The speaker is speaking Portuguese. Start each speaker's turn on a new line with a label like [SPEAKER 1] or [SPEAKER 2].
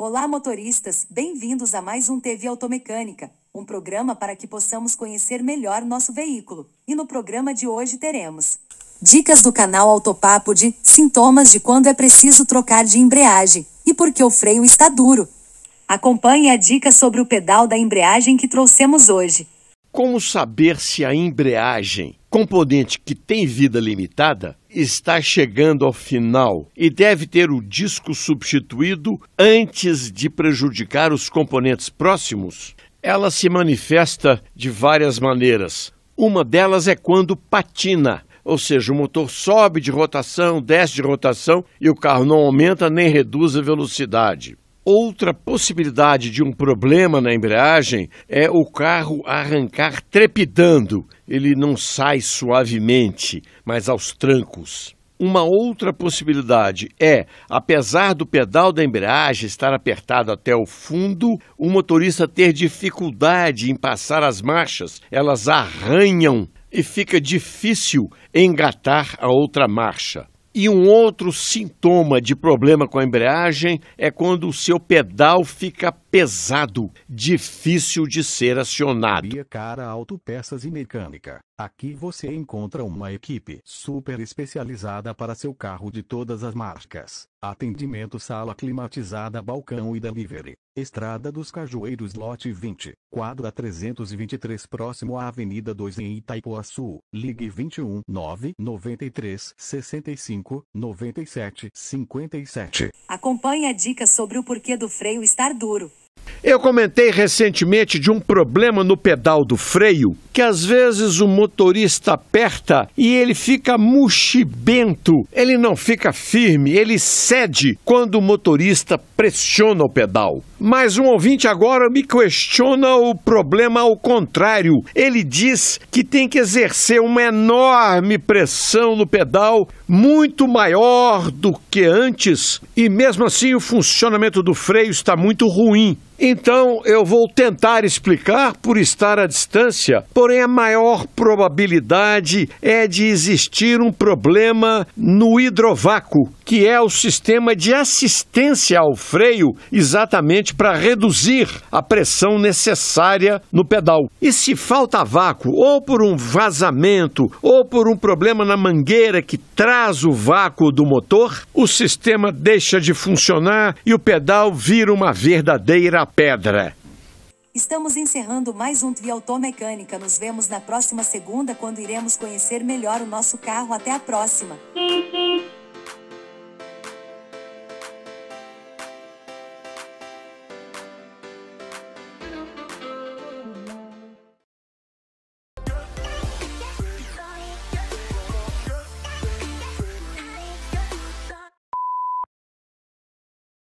[SPEAKER 1] Olá, motoristas! Bem-vindos a mais um TV Automecânica, um programa para que possamos conhecer melhor nosso veículo. E no programa de hoje teremos dicas do canal Autopapo de sintomas de quando é preciso trocar de embreagem e por que o freio está duro. Acompanhe a dica sobre o pedal da embreagem que trouxemos hoje.
[SPEAKER 2] Como saber se a embreagem, componente que tem vida limitada, está chegando ao final e deve ter o disco substituído antes de prejudicar os componentes próximos? Ela se manifesta de várias maneiras. Uma delas é quando patina, ou seja, o motor sobe de rotação, desce de rotação e o carro não aumenta nem reduz a velocidade. Outra possibilidade de um problema na embreagem é o carro arrancar trepidando. Ele não sai suavemente, mas aos trancos. Uma outra possibilidade é, apesar do pedal da embreagem estar apertado até o fundo, o motorista ter dificuldade em passar as marchas, elas arranham e fica difícil engatar a outra marcha. E um outro sintoma de problema com a embreagem é quando o seu pedal fica pesado, difícil de ser acionado.
[SPEAKER 3] Cara Autopeças e Mecânica. Aqui você encontra uma equipe super especializada para seu carro de todas as marcas. Atendimento sala climatizada balcão e delivery. Estrada dos Cajueiros lote 20, quadra 323 próximo à Avenida 2 em Itaipuaçu. Ligue 21 9 93 65 97 57.
[SPEAKER 1] Acompanhe a dica sobre o porquê do freio estar duro.
[SPEAKER 2] Eu comentei recentemente de um problema no pedal do freio, que às vezes o motorista aperta e ele fica muxibento, ele não fica firme, ele cede quando o motorista pressiona o pedal. Mas um ouvinte agora me questiona o problema ao contrário. Ele diz que tem que exercer uma enorme pressão no pedal, muito maior do que antes, e mesmo assim o funcionamento do freio está muito ruim. Então eu vou tentar explicar por estar à distância, porém a maior probabilidade é de existir um problema no hidrovácuo, que é o sistema de assistência ao freio, exatamente justamente para reduzir a pressão necessária no pedal. E se falta vácuo, ou por um vazamento, ou por um problema na mangueira que traz o vácuo do motor, o sistema deixa de funcionar e o pedal vira uma verdadeira pedra.
[SPEAKER 1] Estamos encerrando mais um Triauto Mecânica. Nos vemos na próxima segunda, quando iremos conhecer melhor o nosso carro. Até a próxima!